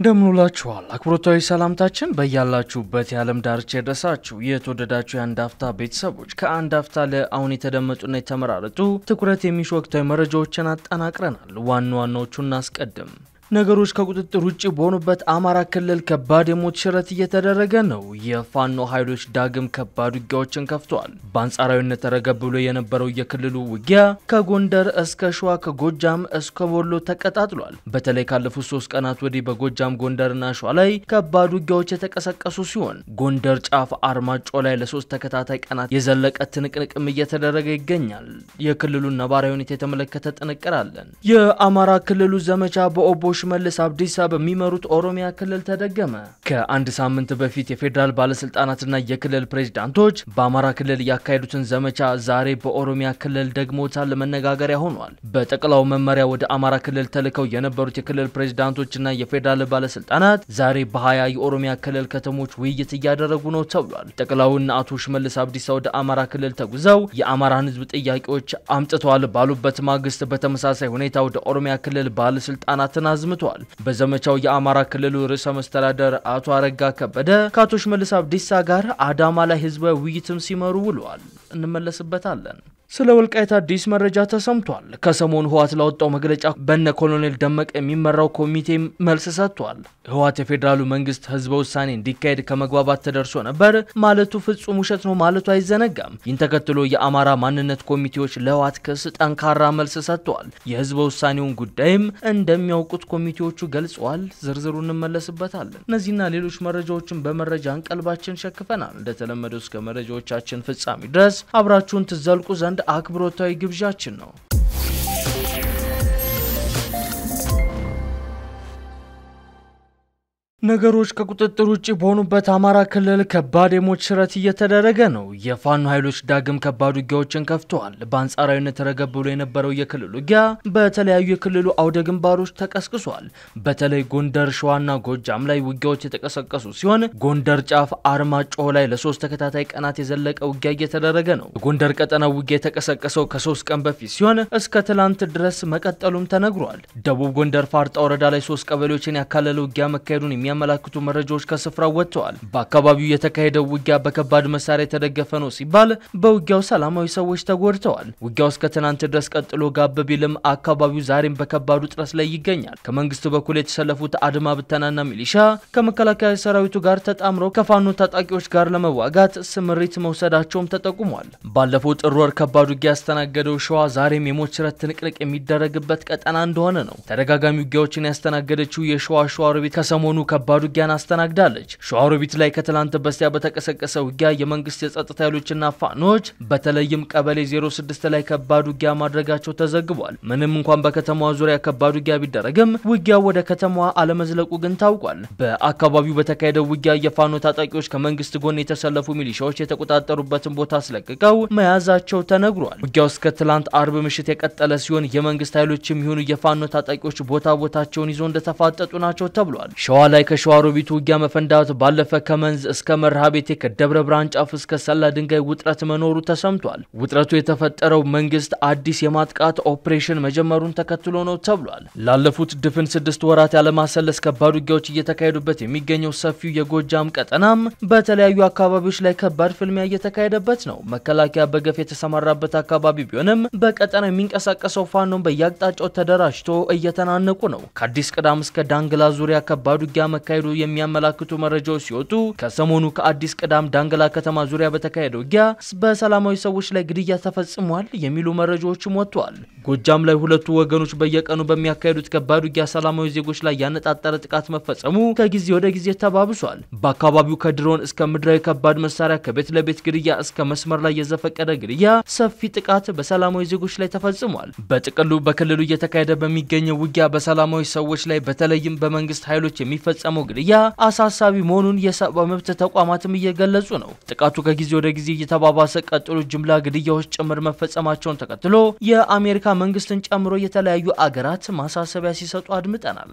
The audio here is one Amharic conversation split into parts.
እንደምንውላችኋል አክብሮታዊ ሰላምታችን በያላችሁበት የዓለም ዳርቻ የደረሳችሁ የተወደዳችሁ የአንድ አፍታ ቤተሰቦች ከአንድ አፍታ ለአሁን የተደመጡና የተመራረጡ ትኩረት የሚሹ ወቅታዊ መረጃዎችን አጠናቅረናል። ዋና ዋናዎቹ እናስቀድም። ነገሮች ከቁጥጥር ውጭ በሆኑበት አማራ ክልል ከባድ የሞት ሽረት እየተደረገ ነው። የፋኖ ኃይሎች ዳግም ከባድ ውጊያዎችን ከፍተዋል። በአንጻራዊነት ተረገብ ብሎ የነበረው የክልሉ ውጊያ ከጎንደር እስከ ሸዋ፣ ከጎጃም እስከ ወሎ ተቀጣጥሏል። በተለይ ካለፉት ሶስት ቀናት ወዲህ በጎጃም ጎንደርና ሸዋ ላይ ከባድ ውጊያዎች የተቀሰቀሱ ሲሆን ጎንደር ጫፍ አርማጮ ላይ ለሶስት ተከታታይ ቀናት የዘለቀ ትንቅንቅም እየተደረገ ይገኛል። የክልሉን ነባራዊ ሁኔታ የተመለከተ ጥንቅር አለን። የአማራ ክልሉ ዘመቻ በኦቦ ሽመልስ አብዲሳ በሚመሩት ኦሮሚያ ክልል ተደገመ። ከአንድ ሳምንት በፊት የፌዴራል ባለስልጣናትና የክልል ፕሬዝዳንቶች በአማራ ክልል ያካሄዱትን ዘመቻ ዛሬ በኦሮሚያ ክልል ደግሞታል። መነጋገሪያ ሆኗል። በጠቅላው መመሪያ ወደ አማራ ክልል ተልከው የነበሩት የክልል ፕሬዝዳንቶችና የፌዴራል ባለስልጣናት ዛሬ በሀያ የኦሮሚያ ክልል ከተሞች ውይይት እያደረጉ ነው ተብሏል። ጠቅላውና አቶ ሽመልስ አብዲሳ ወደ አማራ ክልል ተጉዘው የአማራን ህዝብ ጥያቄዎች አምጥተዋል ባሉበት ማግስት በተመሳሳይ ሁኔታ ወደ ኦሮሚያ ክልል ባለስልጣናትን አዝመ አሰምቷል። በዘመቻው የአማራ ክልሉ ርዕሰ መስተዳደር አቶ አረጋ ከበደ ከአቶ ሽመልስ አብዲሳ ጋር አዳማ ላይ ህዝባዊ ውይይትም ሲመሩ ውለዋል። እንመለስበታለን። ስለ ወልቃይት አዲስ መረጃ ተሰምቷል። ከሰሞኑ ህወሓት ላወጣው መግለጫ በነ ኮሎኔል ደመቀ የሚመራው ኮሚቴ መልስ ሰጥቷል። ህወሓት የፌዴራሉ መንግስት ህዝበ ውሳኔ እንዲካሄድ ከመግባባት ተደርሶ ነበር ማለቱ ፍጹም ውሸት ነው ማለቱ አይዘነጋም። ይህን ተከትሎ የአማራ ማንነት ኮሚቴዎች ለህወሓት ክስ ጠንካራ መልስ ሰጥተዋል። የህዝበ ውሳኔውን ጉዳይም እንደሚያውቁት ኮሚቴዎቹ ገልጸዋል። ዝርዝሩ እንመለስበታለን። እነዚህና ሌሎች መረጃዎችን በመረጃ እንቀልባችን ሸክፈናል። እንደተለመደው እስከ መረጃዎቻችን ፍጻሜ ድረስ አብራችሁን ትዘልቁ ዘንድ አክብሮታዊ ግብዣችን ነው። ነገሮች ከቁጥጥር ውጭ በሆኑበት አማራ ክልል ከባድ የሞት ሽረት እየተደረገ ነው። የፋኖ ኃይሎች ዳግም ከባድ ውጊያዎችን ከፍተዋል። በአንጻራዊነት ረገብ ብሎ የነበረው የክልል ውጊያ በተለያዩ የክልሉ አውደ ግንባሮች ተቀስቅሷል። በተለይ ጎንደር፣ ሸዋና ጎጃም ላይ ውጊያዎች የተቀሰቀሱ ሲሆን ጎንደር ጫፍ አርማጭሆ ላይ ለሶስት ተከታታይ ቀናት የዘለቀ ውጊያ እየተደረገ ነው። የጎንደር ቀጠና ውጊያ የተቀሰቀሰው ከሶስት ቀን በፊት ሲሆን እስከ ትላንት ድረስ መቀጠሉም ተነግሯል። ደቡብ ጎንደር ፋርጣ ወረዳ ላይ ሶስት ቀበሌዎችን ያካለለ ውጊያ መካሄዱን የሚያመላክቱ መረጃዎች ከስፍራው ወጥተዋል። በአካባቢው የተካሄደው ውጊያ በከባድ መሳሪያ የተደገፈ ነው ሲባል በውጊያው ሰላማዊ ሰዎች ተጎድተዋል። ውጊያው እስከ ትናንት ድረስ ቀጥሎ ጋብ ቢልም አካባቢው ዛሬም በከባዱ ውጥረት ላይ ይገኛል። ከመንግስት በኩል የተሰለፉት አድማ ብተናና ሚሊሻ ከመከላከያ ሰራዊቱ ጋር ተጣምረው ከፋኖ ታጣቂዎች ጋር ለመዋጋት ስምሪት መውሰዳቸውም ተጠቁሟል። ባለፈው ጥር ወር ከባድ ውጊያ ያስተናገደው ሸዋ ዛሬም የሞት ሽረት ትንቅንቅ የሚደረግበት ቀጠና እንደሆነ ነው። ተደጋጋሚ ውጊያዎችን ያስተናገደችው የሸዋ ሸዋሮቢት ከሰሞኑ ከ ከባድ ውጊያን አስተናግዳለች። ሸዋሮቢት ላይ ከትላንት በስቲያ በተቀሰቀሰ ውጊያ የመንግስት የጸጥታ ኃይሎችና ፋኖች በተለይም ቀበሌ 06 ላይ ከባድ ውጊያ ማድረጋቸው ተዘግቧል። ምንም እንኳን በከተማዋ ዙሪያ ከባድ ውጊያ ቢደረግም ውጊያው ወደ ከተማዋ አለመዝለቁ ግን ታውቋል። በአካባቢው በተካሄደው ውጊያ የፋኖ ታጣቂዎች ከመንግስት ጎን የተሰለፉ ሚሊሻዎች የተቆጣጠሩበትን ቦታ አስለቅቀው መያዛቸው ተነግሯል። ውጊያው እስከ ትላንት አርብ ምሽት የቀጠለ ሲሆን የመንግስት ኃይሎች የሚሆኑ የፋኖ ታጣቂዎች ቦታ ቦታቸውን ይዞ እንደተፋጠጡ ናቸው ተብሏል። ሸዋ ላይ ከሸዋሮቢቱ ውጊያ መፈንዳት ባለፈ ከመንዝ እስከ መርሃቤቴ ቤቴ ከደብረ ብርሃን ጫፍ እስከ ሰላ ድንጋይ ውጥረት መኖሩ ተሰምቷል። ውጥረቱ የተፈጠረው መንግስት አዲስ የማጥቃት ኦፕሬሽን መጀመሩን ተከትሎ ነው ተብሏል። ላለፉት ድፍን ስድስት ወራት ያለማሰለስ ከባድ ውጊያዎች እየተካሄዱበት የሚገኘው ሰፊው የጎጃም ቀጠናም በተለያዩ አካባቢዎች ላይ ከባድ ፍልሚያ እየተካሄደበት ነው። መከላከያ በገፍ የተሰማራበት አካባቢ ቢሆንም በቀጠና የሚንቀሳቀሰው ፋኖን በየአቅጣጫው ተደራጅቶ እየተናነቁ ነው። ከአዲስ ቅዳም እስከ ዳንግላ ዙሪያ ከባድ ውጊያ እንደሚያካሂዱ የሚያመላክቱ መረጃዎች ሲወጡ ከሰሞኑ ከአዲስ ቅዳም ዳንገላ ከተማ ዙሪያ በተካሄደ ውጊያ በሰላማዊ ሰዎች ላይ ግድያ ተፈጽሟል የሚሉ መረጃዎችም ወጥተዋል። ጎጃም ላይ ሁለቱ ወገኖች በየቀኑ በሚያካሂዱት ከባድ ውጊያ ሰላማዊ ዜጎች ላይ ያነጣጠረ ጥቃት መፈጸሙ ከጊዜ ወደ ጊዜ ተባብሷል። በአካባቢው ከድሮን እስከ ምድራዊ ከባድ መሳሪያ፣ ከቤት ለቤት ግድያ እስከ መስመር ላይ የዘፈቀደ ግድያ፣ ሰፊ ጥቃት በሰላማዊ ዜጎች ላይ ተፈጽሟል። በጥቅሉ በክልሉ እየተካሄደ በሚገኘው ውጊያ በሰላማዊ ሰዎች ላይ በተለይም በመንግስት ኃይሎች የሚፈጸም የተፈጸመው ግድያ አሳሳቢ መሆኑን የሰብአዊ መብት ተቋማትም እየገለጹ ነው። ጥቃቱ ከጊዜ ወደ ጊዜ እየተባባሰ ቀጥሎ ጅምላ ግድያዎች ጭምር መፈጸማቸውን ተከትሎ የአሜሪካ መንግስትን ጨምሮ የተለያዩ አገራት ማሳሰቢያ ሲሰጡ አድምጠናል።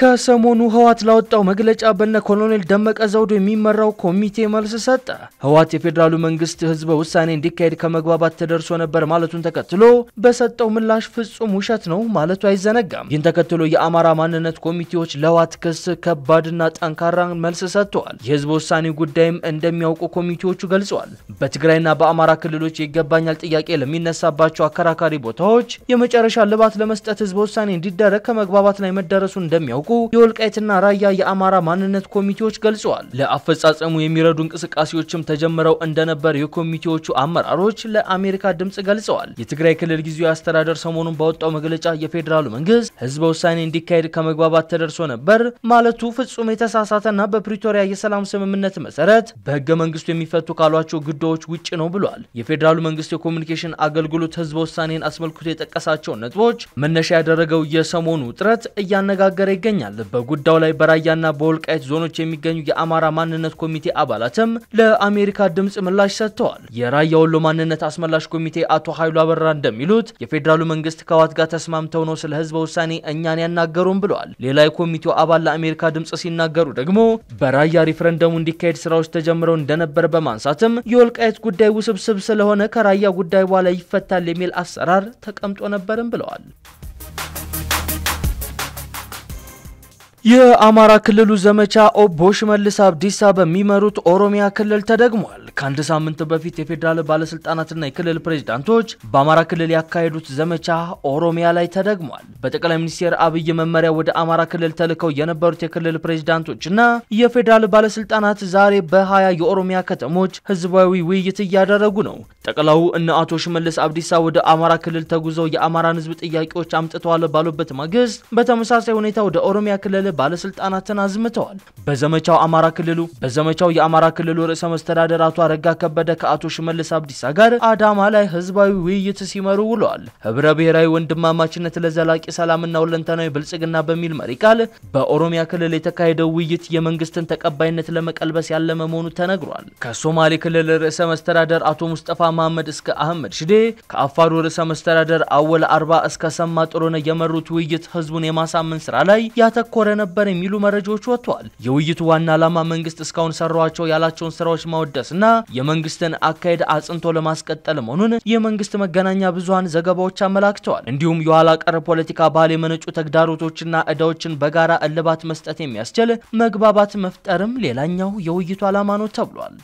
ከሰሞኑ ህወሓት ላወጣው መግለጫ በነ ኮሎኔል ደመቀ ዘውዶ የሚመራው ኮሚቴ መልስ ሰጠ። ህወሓት የፌዴራሉ መንግስት ህዝበ ውሳኔ እንዲካሄድ ከመግባባት ተደርሶ ነበር ማለቱን ተከትሎ በሰጠው ምላሽ ፍጹም ውሸት ነው ማለቱ አይዘነጋም። ይህን ተከትሎ የአማራ ማንነት ኮሚቴዎች ለህወሓት ክስ ከባድና ጠንካራ መልስ ሰጥተዋል። የህዝበ ውሳኔ ጉዳይም እንደሚያውቁ ኮሚቴዎቹ ገልጸዋል። በትግራይና በአማራ ክልሎች የይገባኛል ጥያቄ ለሚነሳባቸው አከራካሪ ቦታዎች የመጨረሻ ልባት ለመስጠት ህዝበ ውሳኔ እንዲደረግ ከመግባባት ላይ መደረሱን እንደሚያውቁ እንዳስታወቁ የወልቃይትና ራያ የአማራ ማንነት ኮሚቴዎች ገልጸዋል። ለአፈጻጸሙ የሚረዱ እንቅስቃሴዎችም ተጀምረው እንደነበር የኮሚቴዎቹ አመራሮች ለአሜሪካ ድምጽ ገልጸዋል። የትግራይ ክልል ጊዜያዊ አስተዳደር ሰሞኑን ባወጣው መግለጫ የፌዴራሉ መንግስት ህዝበ ውሳኔ እንዲካሄድ ከመግባባት ተደርሶ ነበር ማለቱ ፍጹም የተሳሳተና በፕሪቶሪያ የሰላም ስምምነት መሰረት በህገ መንግስቱ የሚፈቱ ካሏቸው ጉዳዮች ውጭ ነው ብሏል። የፌዴራሉ መንግስት የኮሚኒኬሽን አገልግሎት ህዝበ ውሳኔን አስመልክቶ የጠቀሳቸውን ነጥቦች መነሻ ያደረገው የሰሞኑ ውጥረት እያነጋገረ ይገኛል። ይገኛል። በጉዳዩ ላይ በራያና በወልቃይት ዞኖች የሚገኙ የአማራ ማንነት ኮሚቴ አባላትም ለአሜሪካ ድምፅ ምላሽ ሰጥተዋል። የራያ ወሎ ማንነት አስመላሽ ኮሚቴ አቶ ኃይሉ አበራ እንደሚሉት የፌዴራሉ መንግስት ከዋት ጋር ተስማምተው ነው ስለ ህዝበ ውሳኔ እኛን ያናገሩም ብለዋል። ሌላ የኮሚቴው አባል ለአሜሪካ ድምፅ ሲናገሩ ደግሞ በራያ ሪፍረንደሙ እንዲካሄድ ስራዎች ተጀምረው እንደነበር በማንሳትም የወልቃይት ጉዳይ ውስብስብ ስለሆነ ከራያ ጉዳይ በኋላ ይፈታል የሚል አሰራር ተቀምጦ ነበርም ብለዋል። የአማራ ክልሉ ዘመቻ ኦቦ ሽመልስ አብዲሳ በሚመሩት ኦሮሚያ ክልል ተደግሟል። ከአንድ ሳምንት በፊት የፌዴራል ባለስልጣናትና የክልል ፕሬዚዳንቶች በአማራ ክልል ያካሄዱት ዘመቻ ኦሮሚያ ላይ ተደግሟል። በጠቅላይ ሚኒስትር አብይ መመሪያ ወደ አማራ ክልል ተልከው የነበሩት የክልል ፕሬዚዳንቶችና የፌዴራል ባለስልጣናት ዛሬ በሀያ የኦሮሚያ ከተሞች ህዝባዊ ውይይት እያደረጉ ነው። ጠቅላው እነ አቶ ሽመልስ አብዲሳ ወደ አማራ ክልል ተጉዘው የአማራን ህዝብ ጥያቄዎች አምጥተዋል ባሉበት ማግስት በተመሳሳይ ሁኔታ ወደ ኦሮሚያ ክልል ባለስልጣናትን አዝምተዋል። በዘመቻው አማራ ክልሉ በዘመቻው የአማራ ክልሉ ርዕሰ መስተዳደር አቶ አረጋ ከበደ ከአቶ ሽመልስ አብዲሳ ጋር አዳማ ላይ ህዝባዊ ውይይት ሲመሩ ውለዋል። ህብረ ብሔራዊ ወንድማማችነት ለዘላቂ ሰላምና ሁለንተናዊ ብልጽግና በሚል መሪ ቃል በኦሮሚያ ክልል የተካሄደው ውይይት የመንግስትን ተቀባይነት ለመቀልበስ ያለመ መሆኑ ተነግሯል። ከሶማሌ ክልል ርዕሰ መስተዳደር አቶ ሙስጠፋ መሐመድ እስከ አህመድ ሽዴ፣ ከአፋሩ ርዕሰ መስተዳደር አወል አርባ እስከ ሰማ ጥሩነህ የመሩት ውይይት ህዝቡን የማሳመን ስራ ላይ ያተኮረ ነው ነበር የሚሉ መረጃዎች ወጥቷል። የውይይቱ ዋና ዓላማ መንግስት እስካሁን ሰሯቸው ያላቸውን ስራዎች ማወደስና የመንግስትን አካሄድ አጽንቶ ለማስቀጠል መሆኑን የመንግስት መገናኛ ብዙሃን ዘገባዎች አመላክተዋል። እንዲሁም የኋላ ቀር ፖለቲካ ባህል የመነጩ ተግዳሮቶችና እዳዎችን በጋራ እልባት መስጠት የሚያስችል መግባባት መፍጠርም ሌላኛው የውይይቱ ዓላማ ነው ተብሏል።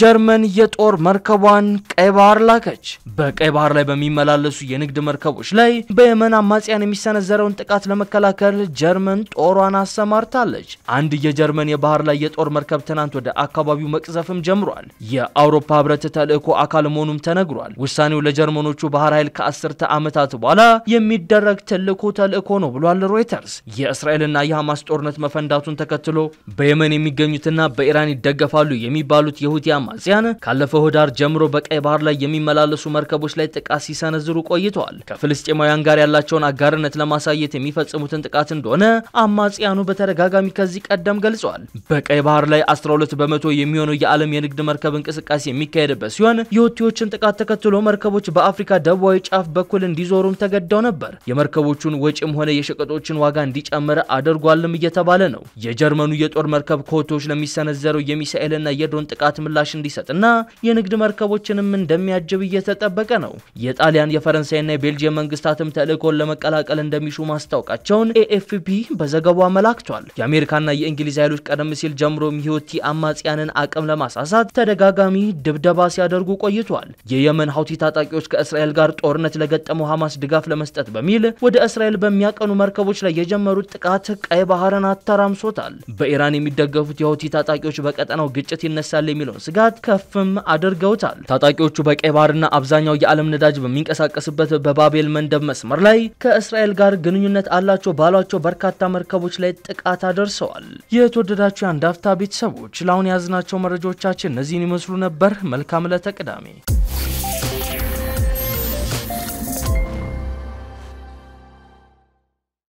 ጀርመን የጦር መርከቧን ቀይ ባህር ላከች። በቀይ ባህር ላይ በሚመላለሱ የንግድ መርከቦች ላይ በየመን አማጽያን የሚሰነዘረውን ጥቃት ለመከላከል ጀርመን ጦሯን አሰማርታለች። አንድ የጀርመን የባህር ላይ የጦር መርከብ ትናንት ወደ አካባቢው መቅዘፍም ጀምሯል። የአውሮፓ ህብረት ተልእኮ አካል መሆኑም ተነግሯል። ውሳኔው ለጀርመኖቹ ባህር ኃይል ከአስርተ ዓመታት በኋላ የሚደረግ ትልቁ ተልእኮ ነው ብሏል ሮይተርስ። የእስራኤልና የሐማስ ጦርነት መፈንዳቱን ተከትሎ በየመን የሚገኙትና በኢራን ይደገፋሉ የሚባሉት የሁቲያ አማጽያን ካለፈው ህዳር ጀምሮ በቀይ ባህር ላይ የሚመላለሱ መርከቦች ላይ ጥቃት ሲሰነዝሩ ቆይተዋል። ከፍልስጤማውያን ጋር ያላቸውን አጋርነት ለማሳየት የሚፈጽሙትን ጥቃት እንደሆነ አማጽያኑ በተደጋጋሚ ከዚህ ቀደም ገልጸዋል። በቀይ ባህር ላይ 12 በመቶ የሚሆነው የዓለም የንግድ መርከብ እንቅስቃሴ የሚካሄድበት ሲሆን የሁቲዎችን ጥቃት ተከትሎ መርከቦች በአፍሪካ ደቡባዊ ጫፍ በኩል እንዲዞሩም ተገደው ነበር። የመርከቦቹን ወጪም ሆነ የሸቀጦችን ዋጋ እንዲጨምር አድርጓልም እየተባለ ነው። የጀርመኑ የጦር መርከብ ከሁቲዎች ለሚሰነዘረው የሚሳኤልና የድሮን ጥቃት ምላሽ ምላሽ እንዲሰጥና የንግድ መርከቦችንም እንደሚያጅብ እየተጠበቀ ነው። የጣሊያን የፈረንሳይና የቤልጅየም መንግስታትም ተልእኮን ለመቀላቀል እንደሚሹ ማስታወቃቸውን ኤኤፍፒ በዘገባው አመላክቷል። የአሜሪካና የእንግሊዝ ኃይሎች ቀደም ሲል ጀምሮ የሁቲ አማጽያንን አቅም ለማሳሳት ተደጋጋሚ ድብደባ ሲያደርጉ ቆይቷል። የየመን ሀውቲ ታጣቂዎች ከእስራኤል ጋር ጦርነት ለገጠመው ሐማስ ድጋፍ ለመስጠት በሚል ወደ እስራኤል በሚያቀኑ መርከቦች ላይ የጀመሩት ጥቃት ቀይ ባህርን አተራምሶታል። በኢራን የሚደገፉት የሁቲ ታጣቂዎች በቀጠናው ግጭት ይነሳል የሚለውን ስጋት ከፍም አድርገውታል። ታጣቂዎቹ በቀይ ባህርና አብዛኛው የዓለም ነዳጅ በሚንቀሳቀስበት በባቤል መንደብ መስመር ላይ ከእስራኤል ጋር ግንኙነት አላቸው ባሏቸው በርካታ መርከቦች ላይ ጥቃት አደርሰዋል። የተወደዳቸው የአንድ አፍታ ቤተሰቦች ለአሁን የያዝናቸው መረጃዎቻችን እነዚህን ይመስሉ ነበር። መልካም ዕለተ ቅዳሜ